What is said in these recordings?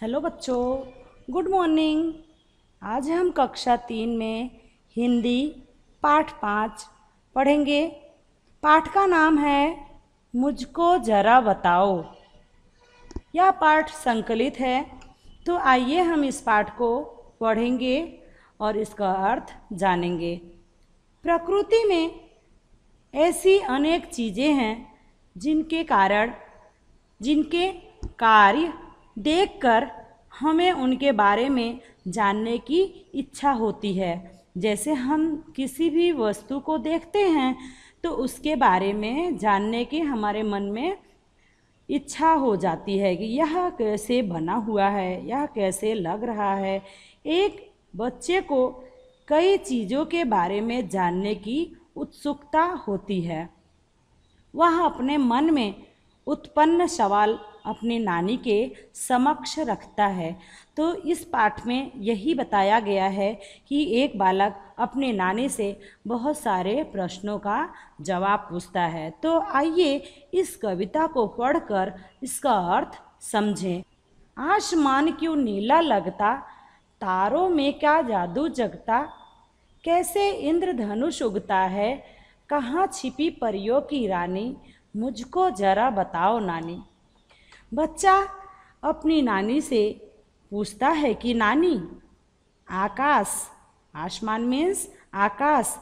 hello बच्चों good morning आज हम कक्षा तीन में हिंदी पाठ पाँच पढ़ेंगे पाठ का नाम है मुझको जरा बताओ यह पाठ संकलित है तो आइए हम इस पाठ को पढ़ेंगे और इसका अर्थ जानेंगे प्रकृति में ऐसी अनेक चीज़ें हैं जिनके कारण जिनके कार्य देखकर हमें उनके बारे में जानने की इच्छा होती है जैसे हम किसी भी वस्तु को देखते हैं तो उसके बारे में जानने की हमारे मन में इच्छा हो जाती है कि यह कैसे बना हुआ है यह कैसे लग रहा है एक बच्चे को कई चीज़ों के बारे में जानने की उत्सुकता होती है वह अपने मन में उत्पन्न सवाल अपने नानी के समक्ष रखता है तो इस पाठ में यही बताया गया है कि एक बालक अपने नानी से बहुत सारे प्रश्नों का जवाब पूछता है तो आइए इस कविता को पढ़कर इसका अर्थ समझें आसमान क्यों नीला लगता तारों में क्या जादू जगता कैसे इंद्रधनुष उगता है कहाँ छिपी परियों की रानी मुझको जरा बताओ नानी बच्चा अपनी नानी से पूछता है कि नानी आकाश आसमान मीन्स आकाश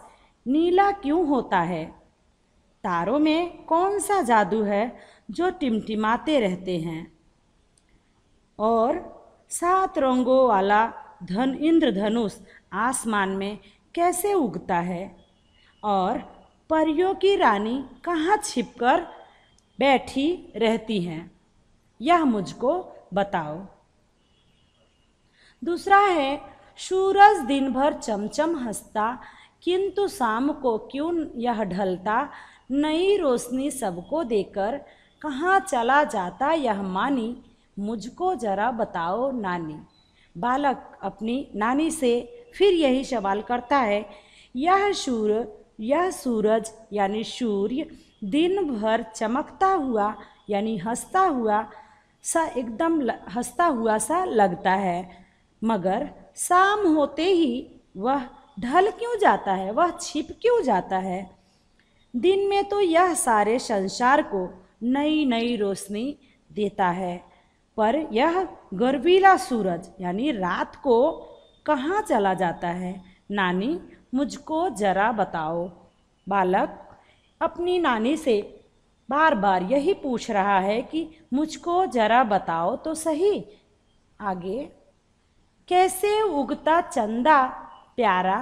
नीला क्यों होता है तारों में कौन सा जादू है जो टिमटिमाते रहते हैं और सात रंगों वाला धन इंद्रधनुष आसमान में कैसे उगता है और परियों की रानी कहाँ छिपकर बैठी रहती हैं यह मुझको बताओ दूसरा है सूरज दिन भर चमचम हंसता किंतु शाम को क्यों यह ढलता नई रोशनी सबको देकर कहाँ चला जाता यह मानी मुझको जरा बताओ नानी बालक अपनी नानी से फिर यही सवाल करता है यह सूर्य यह सूरज यानी सूर्य दिन भर चमकता हुआ यानी हंसता हुआ सा एकदम हंसता हुआ सा लगता है मगर शाम होते ही वह ढल क्यों जाता है वह छिप क्यों जाता है दिन में तो यह सारे संसार को नई नई रोशनी देता है पर यह गर्वीला सूरज यानी रात को कहाँ चला जाता है नानी मुझको जरा बताओ बालक अपनी नानी से बार बार यही पूछ रहा है कि मुझको जरा बताओ तो सही आगे कैसे उगता चंदा प्यारा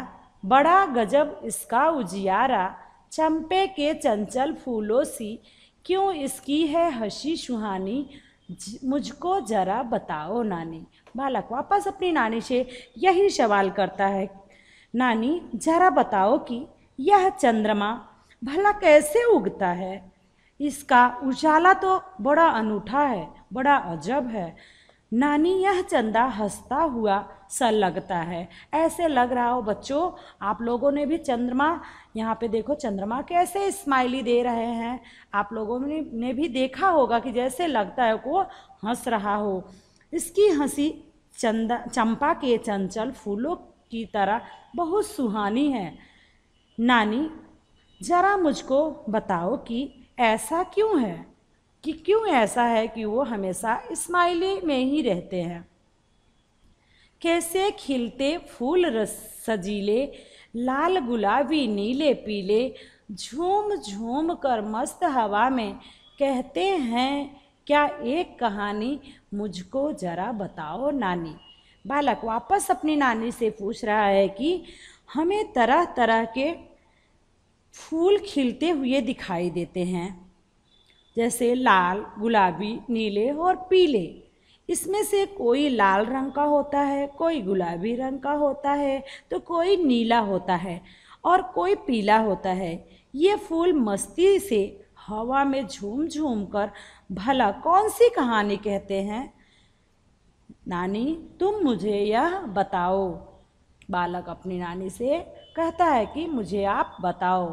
बड़ा गजब इसका उजियारा चंपे के चंचल फूलों सी क्यों इसकी है हंसी सुहानी मुझको जरा बताओ नानी बालक वापस अपनी नानी से यही सवाल करता है नानी जरा बताओ कि यह चंद्रमा भला कैसे उगता है इसका उजाला तो बड़ा अनूठा है बड़ा अजब है नानी यह चंदा हंसता हुआ सा लगता है ऐसे लग रहा हो बच्चों आप लोगों ने भी चंद्रमा यहाँ पे देखो चंद्रमा कैसे स्माइली दे रहे हैं आप लोगों ने ने भी देखा होगा कि जैसे लगता है वो हंस रहा हो इसकी हंसी चंदा चंपा के चंचल फूलों की तरह बहुत सुहानी है नानी ज़रा मुझको बताओ कि ऐसा क्यों है कि क्यों ऐसा है कि वो हमेशा इस्माइली में ही रहते हैं कैसे खिलते फूल रस सजीले लाल गुलाबी नीले पीले झूम झूम कर मस्त हवा में कहते हैं क्या एक कहानी मुझको जरा बताओ नानी बालक वापस अपनी नानी से पूछ रहा है कि हमें तरह तरह के फूल खिलते हुए दिखाई देते हैं जैसे लाल गुलाबी नीले और पीले इसमें से कोई लाल रंग का होता है कोई गुलाबी रंग का होता है तो कोई नीला होता है और कोई पीला होता है ये फूल मस्ती से हवा में झूम झूम कर भला कौन सी कहानी कहते हैं नानी तुम मुझे यह बताओ बालक अपनी नानी से कहता है कि मुझे आप बताओ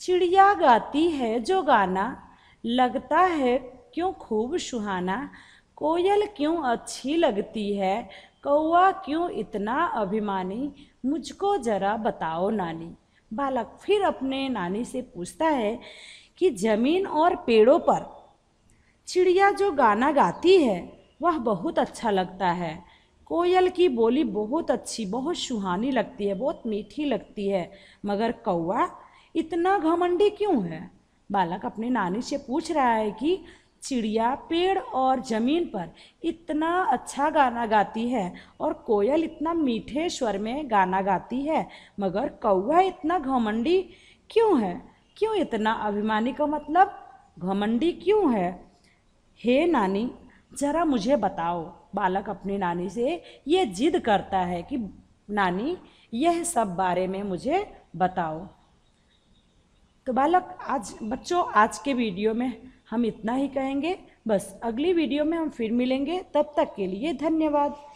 चिड़िया गाती है जो गाना लगता है क्यों खूब सुहाना कोयल क्यों अच्छी लगती है कौआ क्यों इतना अभिमानी मुझको जरा बताओ नानी बालक फिर अपने नानी से पूछता है कि जमीन और पेड़ों पर चिड़िया जो गाना गाती है वह बहुत अच्छा लगता है कोयल की बोली बहुत अच्छी बहुत सुहानी लगती है बहुत मीठी लगती है मगर कौआ इतना घमंडी क्यों है बालक अपने नानी से पूछ रहा है कि चिड़िया पेड़ और ज़मीन पर इतना अच्छा गाना गाती है और कोयल इतना मीठे स्वर में गाना गाती है मगर कौआ इतना घमंडी क्यों है क्यों इतना अभिमानी का मतलब घमंडी क्यों है हे नानी ज़रा मुझे बताओ बालक अपनी नानी से ये जिद करता है कि नानी यह सब बारे में मुझे बताओ तो बालक आज बच्चों आज के वीडियो में हम इतना ही कहेंगे बस अगली वीडियो में हम फिर मिलेंगे तब तक के लिए धन्यवाद